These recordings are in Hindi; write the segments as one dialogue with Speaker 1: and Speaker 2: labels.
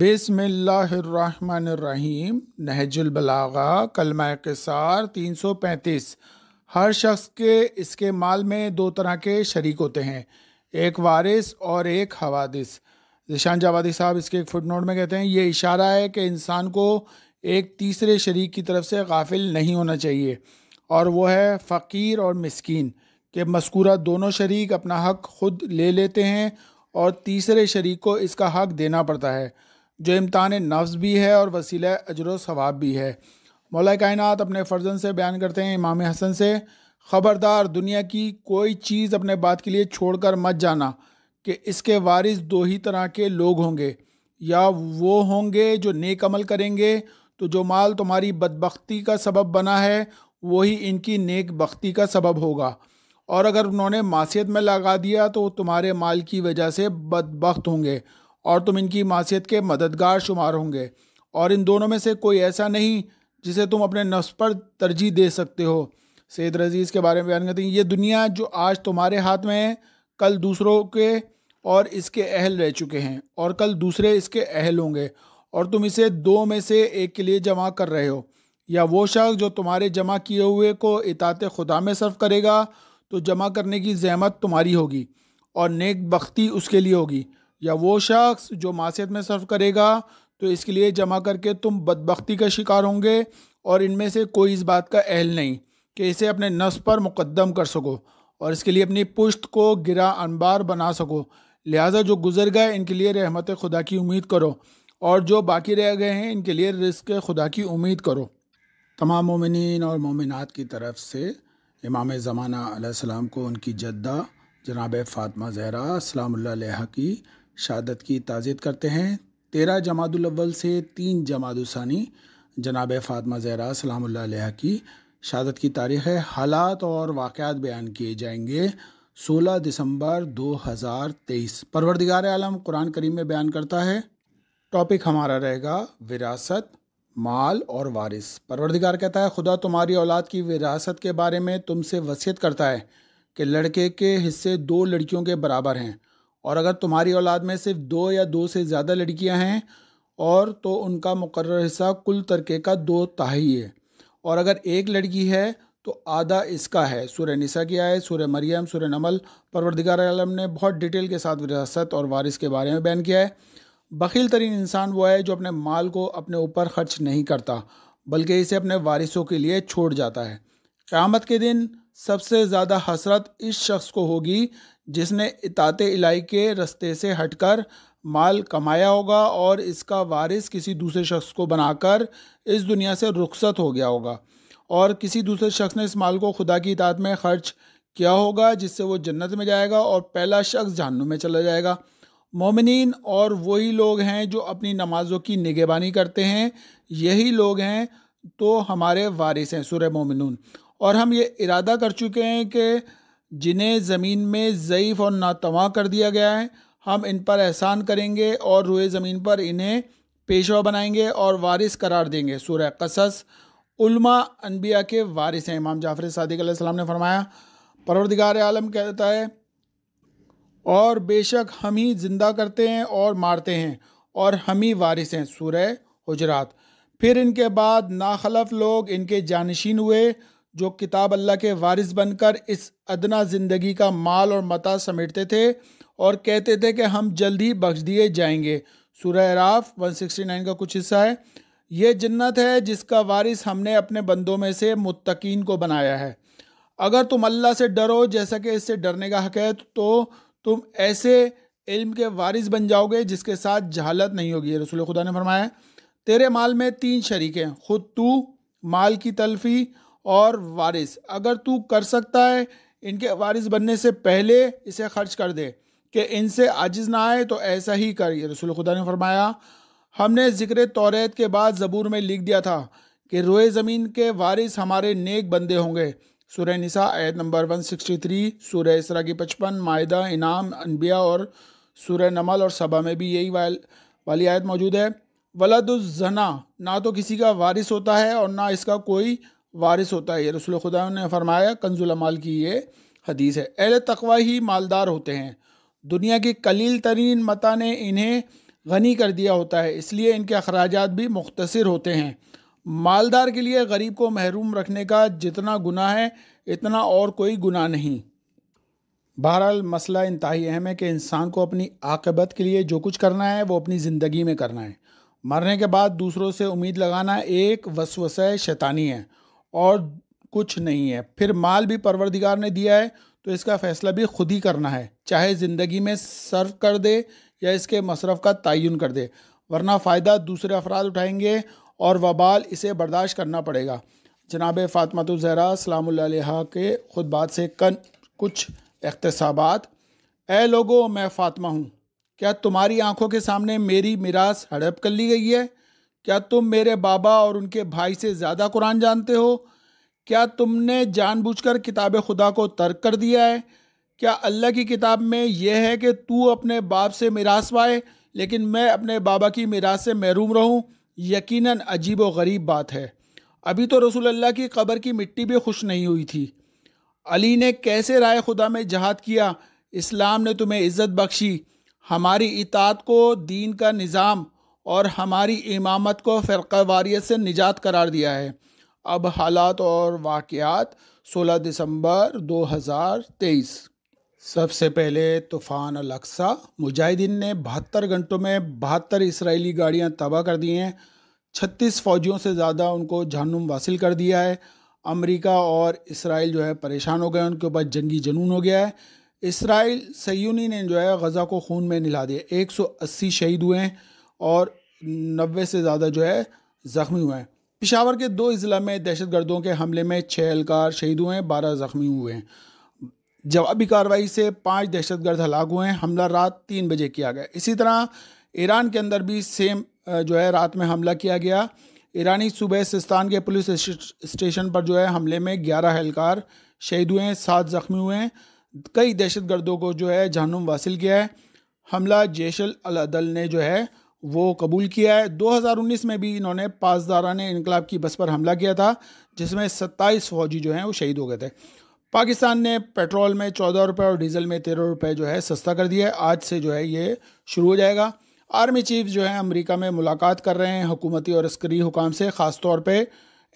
Speaker 1: बिसमीम नहजुलबलागा कलमा सौ पैंतीस हर शख्स के इसके माल में दो तरह के शरीक होते हैं एक वारिस और एक हवादिस निशान जावादी साहब इसके एक फुट नोट में कहते हैं ये इशारा है कि इंसान को एक तीसरे शरीक की तरफ से गाफिल नहीं होना चाहिए और वो है फ़कीर और मस्किन के मस्कूरा दोनों शरीक अपना हक खुद ले लेते हैं और तीसरे शरीक को इसका हक देना पड़ता है जो इम्तान नफ्स भी है और वसीला अजर सवाब भी है मौला कायन अपने फ़र्जन से बयान करते हैं इमाम हसन से ख़बरदार दुनिया की कोई चीज़ अपने बात के लिए छोड़कर मत जाना कि इसके वारिस दो ही तरह के लोग होंगे या वो होंगे जो नेक अमल करेंगे तो जो माल तुम्हारी बदबख्ती का सबब बना है वही इनकी नेक बख्ती का सबब होगा और अगर उन्होंने मासीत में लगा दिया तो तुम्हारे माल की वजह से बदबخت होंगे और तुम इनकी मासीत के मददगार शुमार होंगे और इन दोनों में से कोई ऐसा नहीं जिसे तुम अपने नफ्स पर तरजीह दे सकते हो सैद रजीज़ के बारे में बयान करते हैं ये दुनिया जो आज तुम्हारे हाथ में है कल दूसरों के और इसके अहल रह चुके हैं और कल दूसरे इसके अहल होंगे और तुम इसे दो में से एक के लिए जमा कर रहे हो या वो शख्स जो तुम्हारे जमा किए हुए को इतात खुदा में सर्व करेगा तो जमा करने की जहमत तुम्हारी होगी और नेक बख्ती उसके लिए होगी या वो शख्स जो मासीत में सर्व करेगा तो इसके लिए जमा करके तुम बदबख्ती का शिकार होंगे और इनमें से कोई इस बात का अहल नहीं कि इसे अपने नस पर मुकदम कर सको और इसके लिए अपनी पुश्त को गिरा अनबार बना सको लिहाजा जो गुजर गए इनके लिए रहमत खुदा की उम्मीद करो और जो बाकी रह गए हैं इनके लिए रिस्क खुदा की उम्मीद करो तमाम मोमिन और मोमिनत की तरफ से इमाम ज़माना आलाम को उनकी जद्दा जनाब फ़ातिमा जहरा सलाम की शहादत की ताज़ियत करते हैं तेरह जमादुलवल से तीन जमादुसानी जनाब फ़ातिमा जहरा सलाम की शहादत की तारीख है हालात और वाक़ात बयान किए जाएंगे 16 दिसंबर 2023 परवरदिगार आलम कुरान करीम में बयान करता है टॉपिक हमारा रहेगा विरासत माल और वारिस परवरदिगार कहता है खुदा तुम्हारी औलाद की विरासत के बारे में तुमसे वसीयत करता है कि लड़के के हिस्से दो लड़कियों के बराबर हैं और अगर तुम्हारी औलाद में सिर्फ दो या दो से ज़्यादा लड़कियां हैं और तो उनका मुकर हिस्सा कुल तरके का दो ताही है और अगर एक लड़की है तो आधा इसका है सूर्य निसा की आय सूर्य मरियम सूर्य नमल परवरदिगार आलम ने बहुत डिटेल के साथ विरासत और वारिस के बारे में बयान किया है बखील तरीन इंसान वो है जो अपने माल को अपने ऊपर खर्च नहीं करता बल्कि इसे अपने वारिसों के लिए छोड़ जाता है क़्यामत के दिन सबसे ज़्यादा हसरत इस शख्स को होगी जिसने इताते इलाई के रस्ते से हटकर माल कमाया होगा और इसका वारिस किसी दूसरे शख्स को बनाकर इस दुनिया से रुखसत हो गया होगा और किसी दूसरे शख्स ने इस माल को खुदा की इतात में खर्च किया होगा जिससे वो जन्नत में जाएगा और पहला शख्स जहन्नुम में चला जाएगा मोमिन और वही लोग हैं जो अपनी नमाज़ों की निगेबानी करते हैं यही लोग हैं तो हमारे वारिस हैं सुरह मोमिनून और हम ये इरादा कर चुके हैं कि जिन्हें ज़मीन में ज़यीफ़ और नातवा कर दिया गया है हम इन पर एहसान करेंगे और रोए ज़मीन पर इन्हें पेशवा बनाएंगे और वारिस करार देंगे सुरह कसस उल्मा अनबिया के वारिस हैं इमाम जाफर सदक ने फरमाया परवरदिगार आलम कहता है और बेशक हम ही जिंदा करते हैं और मारते हैं और हम ही वारिस हैं सूरह हजरात फिर इनके बाद नाखलफ लोग इनके जानशीन हुए जो किताब अल्लाह के वारिस बनकर इस अदना ज़िंदगी का माल और मता समेटते थे और कहते थे कि हम जल्द ही बख्श दिए जाएंगे सूरह राफ 169 का कुछ हिस्सा है ये जन्नत है जिसका वारिस हमने अपने बंदों में से मुतकीन को बनाया है अगर तुम अल्लाह से डरो जैसा कि इससे डरने का हक है तो तुम ऐसे इल्म के वारिस बन जाओगे जिसके साथ जहालत नहीं होगी रसूल खुदा ने फरमाया तेरे माल में तीन शरीक हैं खुद तू माल की तलफी और वारिस अगर तू कर सकता है इनके वारिस बनने से पहले इसे खर्च कर दे कि इनसे आजिज ना आए तो ऐसा ही कर ये रसूल खुदा ने फरमाया हमने ज़िक्र तौरेत के बाद ज़बूर में लिख दिया था कि रोए ज़मीन के वारिस हमारे नेक बंदे होंगे सूर्य निसा आयत नंबर 163 सूर्य इसरा की पचपन मायदा इनाम अनबिया और सूर्य नमल और सभा में भी यही वाल, वाली आयत मौजूद है वलदुजना ना तो किसी का वारिस होता है और ना इसका कोई वारिस होता है ये रसूल खुदा ने फरमाया कंजुल अमाल की ये हदीस है अहल तकवा ही मालदार होते हैं दुनिया की कलील तरीन मता ने इन्हें गनी कर दिया होता है इसलिए इनके अखराज भी मुख्तर होते हैं मालदार के लिए गरीब को महरूम रखने का जितना गुना है इतना और कोई गुना नहीं बहरहाल मसला इंतहाई अहम है कि इंसान को अपनी आकबत के लिए जो कुछ करना है वो अपनी ज़िंदगी में करना है मरने के बाद दूसरों से उम्मीद लगाना एक वसवस शैतानी है और कुछ नहीं है फिर माल भी परवरदिगार ने दिया है तो इसका फ़ैसला भी खुद ही करना है चाहे ज़िंदगी में सर्व कर दे या इसके मसरफ़ का तयन कर दे वरना फ़ायदा दूसरे अफराद उठाएंगे और वबाल इसे बर्दाश्त करना पड़ेगा जनाब जहरा सलाम के खुदबात से कन कुछ अख्तसाबात ए लोगो मैं फ़ातमा हूँ क्या तुम्हारी आंखों के सामने मेरी मीरास हड़प कर ली गई है क्या तुम मेरे बाबा और उनके भाई से ज़्यादा कुरान जानते हो क्या तुमने जानबूझकर किताब खुदा को तर्क कर दिया है क्या अल्लाह की किताब में यह है कि तू अपने बाप से मिरास पाए लेकिन मैं अपने बाबा की मीरास से महरूम रहूँ यकीनन अजीब व गरीब बात है अभी तो रसूल अल्लाह की कब्र की मिट्टी भी खुश नहीं हुई थी अली ने कैसे राय खुदा में जहाद किया इस्लाम ने तुम्हें इज़्ज़त बख्शी हमारी इतात को दीन का निज़ाम और हमारी इमामत को फ़िरका से निजात करार दिया है अब हालात और वाक़ात 16 दिसंबर 2023 सबसे पहले तूफान अलक्सा मुजाहिदीन ने बहत्तर घंटों में बहत्तर इसराइली गाड़ियां तबाह कर दी हैं छत्तीस फौजियों से ज़्यादा उनको जहनुम वासिल कर दिया है अमेरिका और इसराइल जो है परेशान हो गए उनके ऊपर जंगी जनून हो गया है इसराइल सयूनी ने जो है गज़ा को खून में नहा दिया 180 शहीद हुए हैं और नबे से ज़्यादा जो है ज़ख्मी हुए हैं पिशावर के दो अज़ला में दहशत गर्दों के हमले में छः एहलकार शहीद हुए हैं बारह ज़ख्मी हुए हैं जवाबी कार्रवाई से पांच दहशतगर्द हलाक हुए हैं हमला रात तीन बजे किया गया इसी तरह ईरान के अंदर भी सेम जो है रात में हमला किया गया ईरानी सूबे सिस्तान के पुलिस स्टेशन पर जो है हमले में ग्यारह अहलकार शहीद हुए हैं सात जख्मी हुए हैं कई दहशत गर्दों को जो है जहनुम वासिल किया है हमला जैशल अलदल ने जो है वो कबूल किया है 2019 में भी इन्होंने पासदारा ने इनकलाब की बस पर हमला किया था जिसमें 27 फौजी जो हैं वो शहीद हो गए थे पाकिस्तान ने पेट्रोल में चौदह रुपये और डीजल में तेरह रुपये जो है सस्ता कर दिया है आज से जो है ये शुरू हो जाएगा आर्मी चीफ जो है अमेरिका में मुलाकात कर रहे हैं हुकूमती और अस्करी हुकाम से ख़ासतौर पर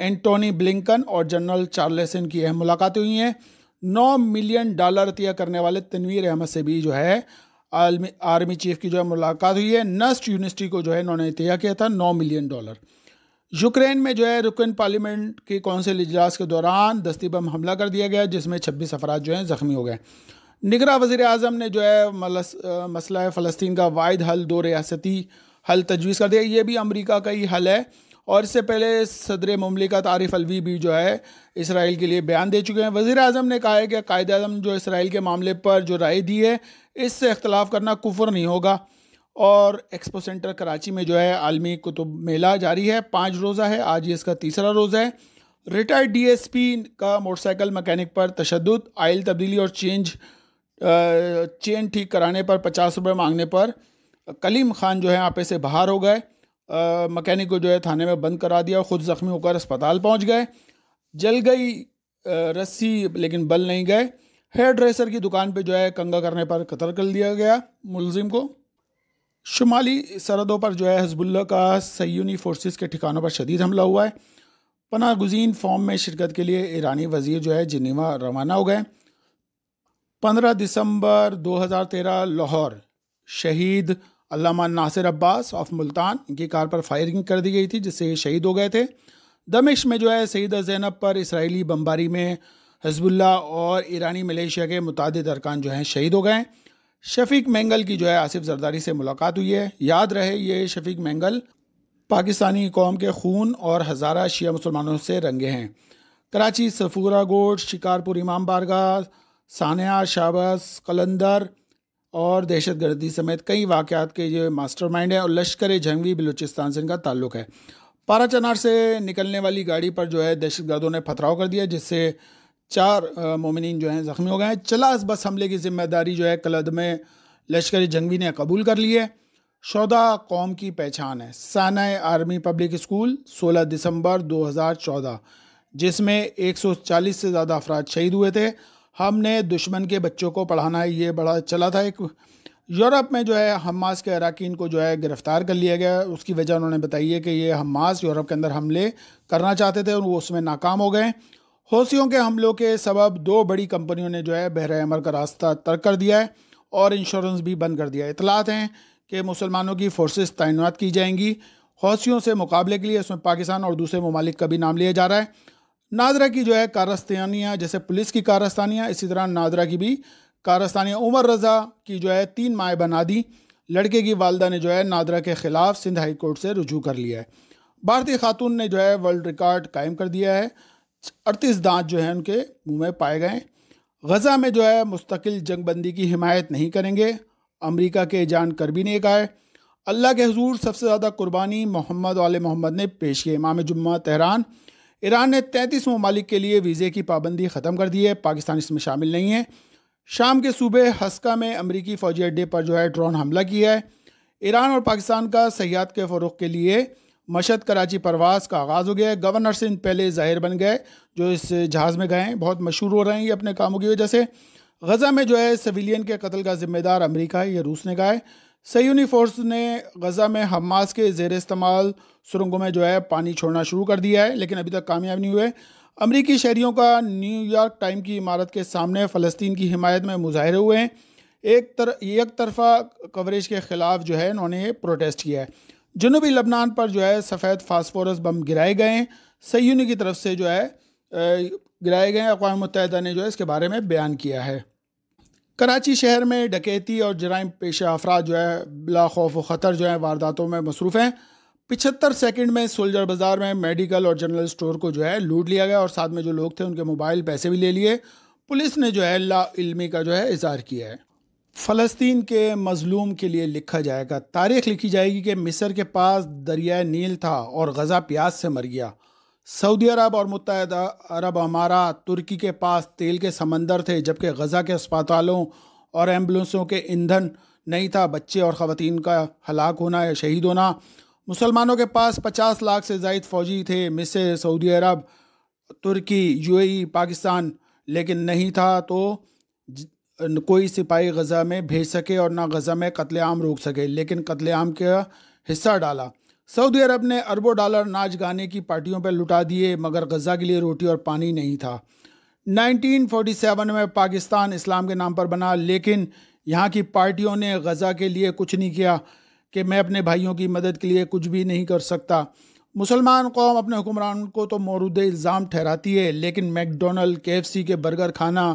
Speaker 1: एंटोनी ब्लिंकन और जनरल चार्लेसन की अहम मुलाकातें हुई हैं नौ मिलियन डॉलर तय करने वाले तनवीर अहमद से भी जो है आर्मी चीफ की जो है मुलाकात हुई है नस्ट यूनिवर्सिटी को जो है उन्होंने तय किया था नौ मिलियन डॉलर यूक्रेन में जो है रुकन पार्लियामेंट के कौंसिल इजलास के दौरान दस्ती बम हमला कर दिया गया जिसमें छब्बीस अफराज जो हैं ज़ख्मी हो गए निगरा वज़ी अजम ने जो है मसला फ़लस्तीन का वाद हल दो रियासती हल तजवीज़ कर दिया ये भी अमरीका का ही हल है और इससे पहले सदर ममलिका तारफ़ अलवी भी जो है इसराइल के लिए बयान दे चुके हैं वज़ी अजम ने कहा है कि कायद अजम जो इसराइल के मामले पर जो राय दी है इससे अख्तलाफ करना कुफर नहीं होगा और एक्सपो सेंटर कराची में जो है आलमी कुतुब मेला जारी है पाँच रोज़ा है आज ये इसका तीसरा रोज़ा है रिटायर्ड डीएसपी का मोटरसाइकिल मकैनिक पर तशद आयल तब्दीली और चेंज चेन ठीक कराने पर पचास रुपये मांगने पर कलीम खान जो है यहाँ पे से बाहर हो गए मकैनिक को जो है थाने में बंद करा दिया और ख़ुद ज़ख्मी होकर अस्पताल पहुँच गए जल गई रस्सी लेकिन बल नहीं गए हेयर ड्रेसर की दुकान पे जो है कंगा करने पर कतल कर दिया गया मुलजिम को शुमाली सरहदों पर जो है हजबुल्ला का सयूनी फोर्सेस के ठिकानों पर शदीद हमला हुआ है पना गुजीन फॉर्म में शिरकत के लिए ईरानी वजीर जो है जिनेवा रवाना हो गए पंद्रह दिसंबर 2013 लाहौर शहीद अलामा नासिर अब्बास ऑफ मुल्तान इनकी कार पर फायरिंग कर दी गई थी जिससे शहीद हो गए थे दमिश में जो है सईद जैनब पर इसराइली बम्बारी में हजबुल्ला और ईरानी मलेशिया के मुतद अरकान जो हैं शहीद हो गए शफीक मैंगल की जो है आसिफ जरदारी से मुलाकात हुई है याद रहे ये शफीक मैंगल पाकिस्तानी कौम के खून और हज़ारा शिया मुसलमानों से रंगे हैं कराची सफूरा गोट शिकारपुर इमाम बारगा सानिया शाबस कलंदर और दहशत गर्दी समेत कई वाक़ात के जो मास्टर माइंड हैं और लश्कर जंगवी बलूचिस्तान से इनका ताल्लुक़ है पारा चनार से निकलने वाली गाड़ी पर जो है दहशत गर्दों ने पथराव कर दिया जिससे चार मोमिन जो हैं ज़ख्मी हो गए हैं चलास बस हमले की जिम्मेदारी जो है कलदम लश्कर जंगवी ने कबूल कर ली है शौदा कौम की पहचान है साना आर्मी पब्लिक स्कूल 16 दिसंबर 2014 जिसमें 140 से ज़्यादा अफराद शहीद हुए थे हमने दुश्मन के बच्चों को पढ़ाना ये बड़ा चला था एक यूरोप में जो है हमास के अरकान को जो है गिरफ़्तार कर लिया गया उसकी वजह उन्होंने बताई है कि ये हमास यूरोप के अंदर हमले करना चाहते थे और वो उसमें नाकाम हो गए हौसियों के हमलों के सबब दो बड़ी कंपनियों ने जो है बहर अमर का रास्ता तर्क कर दिया है और इंश्योरेंस भी बंद कर दिया है इतलात हैं कि मुसलमानों की फोर्सेस तैनात की जाएंगी हौसियों से मुकाबले के लिए इसमें पाकिस्तान और दूसरे ममालिक का भी नाम लिया जा रहा है नादरा की जो है कारस्तानियाँ जैसे पुलिस की कारस्तानियाँ इसी तरह नादरा की भी कारस्तानियाँ उमर रज़ा की जो है तीन माए बना दी लड़के की वालदा ने जो है नादरा के ख़िलाफ़ सिंध हाई कोर्ट से रुजू कर लिया है भारतीय खातून ने जो है वर्ल्ड रिकॉर्ड कायम कर दिया है अड़तीस दांत जो है उनके मुंह में पाए गए गज़ा में जो है मुस्तकिल जंगबंदी की हिमायत नहीं करेंगे अमेरिका के जान कर भी कहा है अल्लाह के हजूर सबसे ज़्यादा कुर्बानी मोहम्मद वाले मोहम्मद ने पेश किए इमाम जुम्मा तहरान ईरान ने तैंतीस ममालिक के लिए वीज़े की पाबंदी ख़त्म कर दी है पाकिस्तान इसमें शामिल नहीं है शाम के सूबे हस्का में अमरीकी फ़ौजी अड्डे पर जो है ड्रोन हमला किया है ईरान और पाकिस्तान का सयाहत के फ़रूग के लिए मशद कराची परवास का आगाज़ हो गया है गवर्नर सिंह पहले ज़ाहिर बन गए जो इस जहाज़ में गए हैं बहुत मशहूर हो रहे हैं ये अपने कामों की वजह से गज़ा में जो है सविलियन के कत्ल का ज़िम्मेदार अमरीका है ये रूस ने कहा है सयूनी फोर्स ने गज़ा में हमास के जेर इस्तेमाल सुरंगों में जो है पानी छोड़ना शुरू कर दिया है लेकिन अभी तक कामयाब नहीं हुए अमरीकी शहरीों का न्यूयॉर्क टाइम की इमारत के सामने फ़लस्तीन की हमायत में मुजाहरे हुए हैं एक तर एक तरफा कवरेज के ख़िलाफ़ जो है इन्होंने प्रोटेस्ट किया है जनूबी लबनान पर जो है सफ़ेद फास्फोरस बम गिराए गए हैं सयूनी की तरफ से जो है गिराए गए अकवा मुतहदा ने जो है इसके बारे में बयान किया है कराची शहर में डकैती और जराइम पेशा अफराद जो है बिला खौफ ख़तर जो है वारदातों में मसरूफ़ हैं पिछहत्तर सेकंड में सोल्जर बाज़ार में मेडिकल और जनरल स्टोर को जो है लूट लिया गया और साथ में जो लोग थे उनके मोबाइल पैसे भी ले लिए पुलिस ने जो है ला का जो है इजहार किया है फ़लस्तीन के मज़लूम के लिए लिखा जाएगा तारीख लिखी जाएगी कि मिस्र के पास दरिया नील था और गज़ा प्यास से मर गया सऊदी अरब और मुतहद अरब हमारा तुर्की के पास तेल के समंदर थे जबकि गज़ा के अस्पतालों और एम्बुलेंसों के ईंधन नहीं था बच्चे और ख़वान का हलाक होना या शहीद होना मुसलमानों के पास पचास लाख से जायद फ़ौजी थे मिस्र सऊदी अरब तुर्की यूएई पाकिस्तान लेकिन नहीं था तो कोई सिपाही गज़ा में भेज सके और ना गज़ा में आम रोक सके लेकिन कत्लेआम का हिस्सा डाला सऊदी अरब ने अरबों डॉलर नाच गाने की पार्टियों पर लुटा दिए मगर गज़ा के लिए रोटी और पानी नहीं था 1947 में पाकिस्तान इस्लाम के नाम पर बना लेकिन यहाँ की पार्टियों ने गज़ा के लिए कुछ नहीं किया कि मैं अपने भाइयों की मदद के लिए कुछ भी नहीं कर सकता मुसलमान कौम अपने हुक्मरान को तो मौरूद इल्ज़ाम ठहराती है लेकिन मैकडोनल्ड के के बर्गर खाना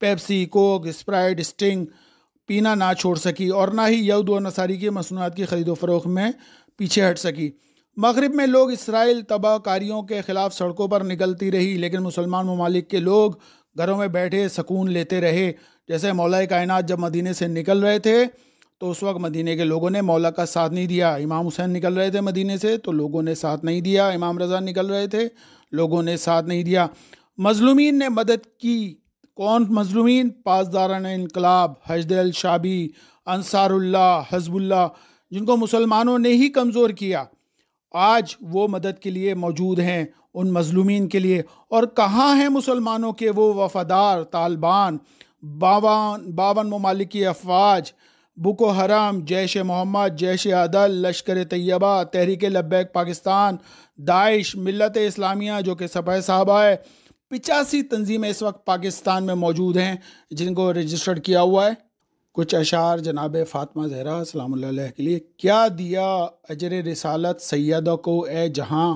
Speaker 1: पेप्सी कोक स्प्राइट स्टिंग पीना ना छोड़ सकी और ना ही यहूद और नसारी की मसनूआत की खरीदो फरोख में पीछे हट सकी मगरब में लोग इसराइल तबाहकारियों के ख़िलाफ़ सड़कों पर निकलती रही लेकिन मुसलमान ममालिक के लोग घरों में बैठे सकून लेते रहे जैसे मौला कायनात जब मदीने से निकल रहे थे तो उस वक्त मदीने के लोगों ने मौला का साथ नहीं दिया इमाम हुसैन निकल रहे थे मदीने से तो लोगों ने साथ नहीं दिया इमाम रज़ा निकल रहे थे लोगों ने साथ नहीं दिया मजलूमीन ने मदद की कौन मजलूमिन पासदारान इनकलाब अल शाबी अंसारुल्ला हजबुल्ला जिनको मुसलमानों ने ही कमज़ोर किया आज वो मदद के लिए मौजूद हैं उन मजलूमिन के लिए और कहाँ हैं मुसलमानों के वो वफ़ादार तालिबान बावन बावन ममालिक की अफवाज बुको हराम जैश मोहम्मद जैश अदल लश्कर तैयबा तहरीक लब्बैक पाकिस्तान दाइश मिलत इस्लामिया जो कि सपा साहबा है पिचासी तंजीमें इस वक्त पाकिस्तान में मौजूद हैं जिनको रजिस्टर्ड किया हुआ है कुछ अशार जनाब फ़ातमा जहरा सलाम के लिए क्या दिया अजर रसालत सैदा को ए जहाँ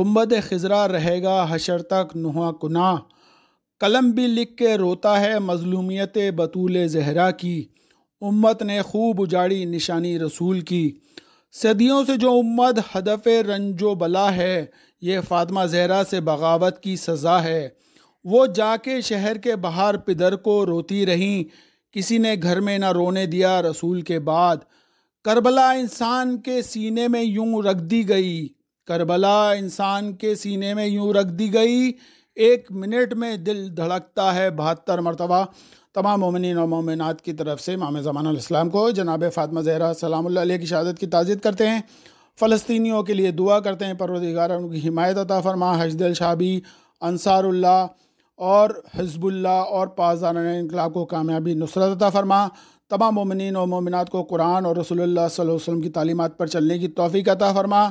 Speaker 1: गुम्बद खजरा रहेगा हशर तक नुहा कुना कलम भी लिख के रोता है मजलूमियत बतूल जहरा की उम्मत ने खूब उजाड़ी निशानी रसूल की सदियों से जो उम्मत हदफ रंजो बला है ये फातमा जहरा से बगावत की सज़ा है वो जाके शहर के बाहर पिदर को रोती रहीं किसी ने घर में ना रोने दिया रसूल के बाद करबला इंसान के सीने में यूं रख दी गई करबला इंसान के सीने में यूं रख दी गई एक मिनट में दिल धड़कता है बहत्तर मरतबा तमाम ममिन और ममिनत की तरफ से माम ज़मान को जनाब फ़ातमा जहरा सलाम की शहादत की ताज़ियत करते हैं फ़लस्तियों के लिए दुआ करते हैं परवदिगार उनकी हिमायत अता फरमा हजदल शाबी अनसारुल्ला और हिजबुल्ला और पाजान इनकलाब को कामयाबी नुसरत अता फरमा तमाम ममिन और ममिनत को कुरान और रसोल्ला वसम की तालीमत पर चलने की तोफ़ी अता फरमा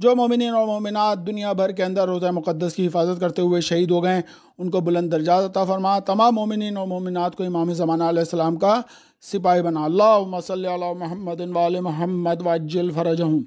Speaker 1: जो मोमिन और मोमिनत दुनिया भर के अंदर रोज़ मुक़दस की हिफाजत करते हुए शहीद हो गए उनको बुलंद दर्जा अता फरमा तमाम मोमिन और मोमिनत को इमाम ज़मानाम का सिपाही बना अल्लाह मसल महमदिन वाल महमद वाजिल हूँ